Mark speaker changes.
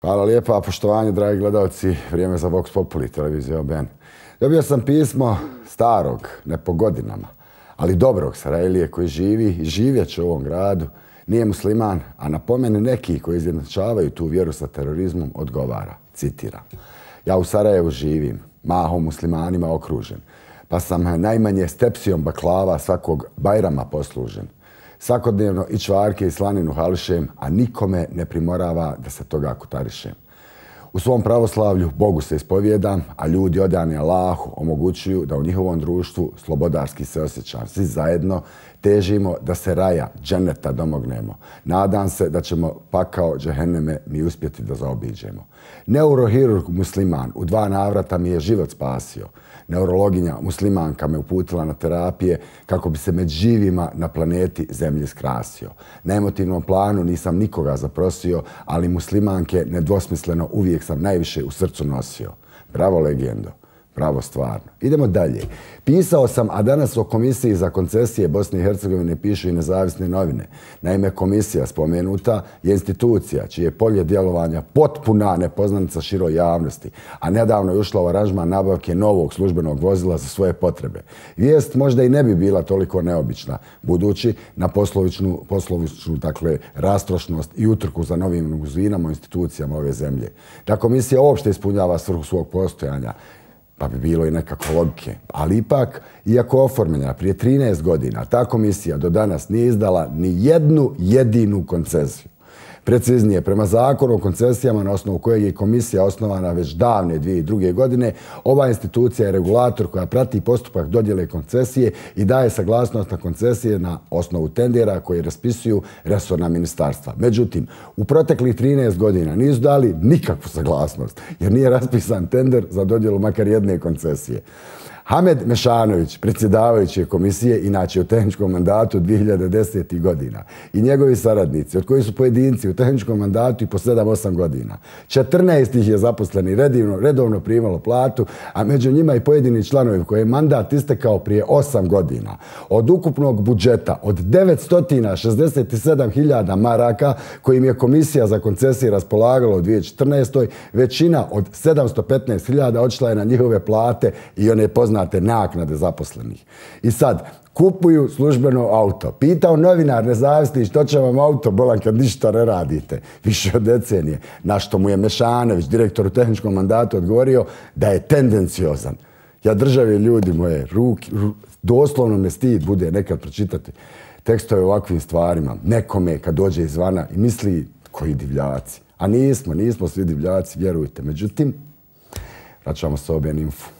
Speaker 1: Hvala lijepa, poštovanje, dragi gledalci, vrijeme za Vox Populi, televizija OBN. Dobio sam pismo starog, ne po godinama, ali dobrog Sarajlije koji živi i živjet će u ovom gradu, nije musliman, a na pomene neki koji izjednačavaju tu vjeru sa terorizmom odgovara, citira. Ja u Sarajevu živim, mahom muslimanima okružen, pa sam najmanje stepsijom baklava svakog bajrama poslužen svakodnevno i čvarke i slaninu hališem, a nikome ne primorava da se toga kutarišem. U svom pravoslavlju Bogu se ispovjeda, a ljudi odani Allahu omogućuju da u njihovom društvu slobodarski se osjeća. Svi zajedno težimo da se raja dženeta domognemo. Nadam se da ćemo pakao džeheneme mi uspjeti da zaobiđemo. Neurohirurg musliman u dva navrata mi je život spasio. Neurologinja muslimanka me uputila na terapije kako bi se med živima na planeti zemlje skrasio. Na emotivnom planu nisam nikoga zaprosio, ali muslimanke nedvosmisleno uvijek uvijek sam najviše u srcu nosio. Bravo, legendo pravo stvarno. Idemo dalje. Pisao sam, a danas o Komisiji za koncesije Bosne i Hercegovine pišu i nezavisne novine. Naime, komisija spomenuta je institucija čije polje djelovanja potpuna nepoznanica široj javnosti, a nedavno je ušla u aranžman nabavke novog službenog vozila za svoje potrebe. Vijest možda i ne bi bila toliko neobična, budući na poslovičnu, poslovičnu dakle, rastrošnost i utrku za novim uzvinama institucijama ove zemlje. Da komisija uopšte ispunjava svrhu svog postojanja, pa bi bilo i nekako logike. Ali ipak, iako oformljena prije 13 godina, ta komisija do danas nije izdala ni jednu jedinu koncesiju. Preciznije, prema zakonu o koncesijama na osnovu kojeg je komisija osnovana već davne dvije i druge godine, ova institucija je regulator koja prati postupak dodjele koncesije i daje saglasnost na koncesije na osnovu tendera koje raspisuju resorna ministarstva. Međutim, u proteklih 13 godina nisu dali nikakvu saglasnost jer nije raspisan tender za dodjelu makar jedne koncesije. Hamed Mešanović, predsjedavajući komisije, inače u tehničkom mandatu 2010. godina, i njegovi saradnici, od koji su pojedinci u tehničkom mandatu i po 7-8 godina, 14 ih je zaposleni redivno, redovno primalo platu, a među njima i pojedini članovi koji je mandat istekao prije 8 godina. Od ukupnog budžeta od 967.000 maraka kojim je komisija za koncesije raspolagala u 2014. većina od 715.000 odšla je na njihove plate i one poznane poznate naknade zaposlenih. I sad, kupuju službeno auto. Pitao novinar, ne zavisni što će vam auto, bolan kad ništa ne radite, više od decenije. Na što mu je Mešanović, direktor u tehničkom mandatu, odgovorio da je tendenciozan. Ja državi ljudi moje, ruki, ru, doslovno me stid bude nekad pročitati tekstove o ovakvim stvarima. Nekome kad dođe izvana i misli koji divljaci. A nismo, nismo svi divljaci, vjerujte. Međutim, vraćamo se objen infu.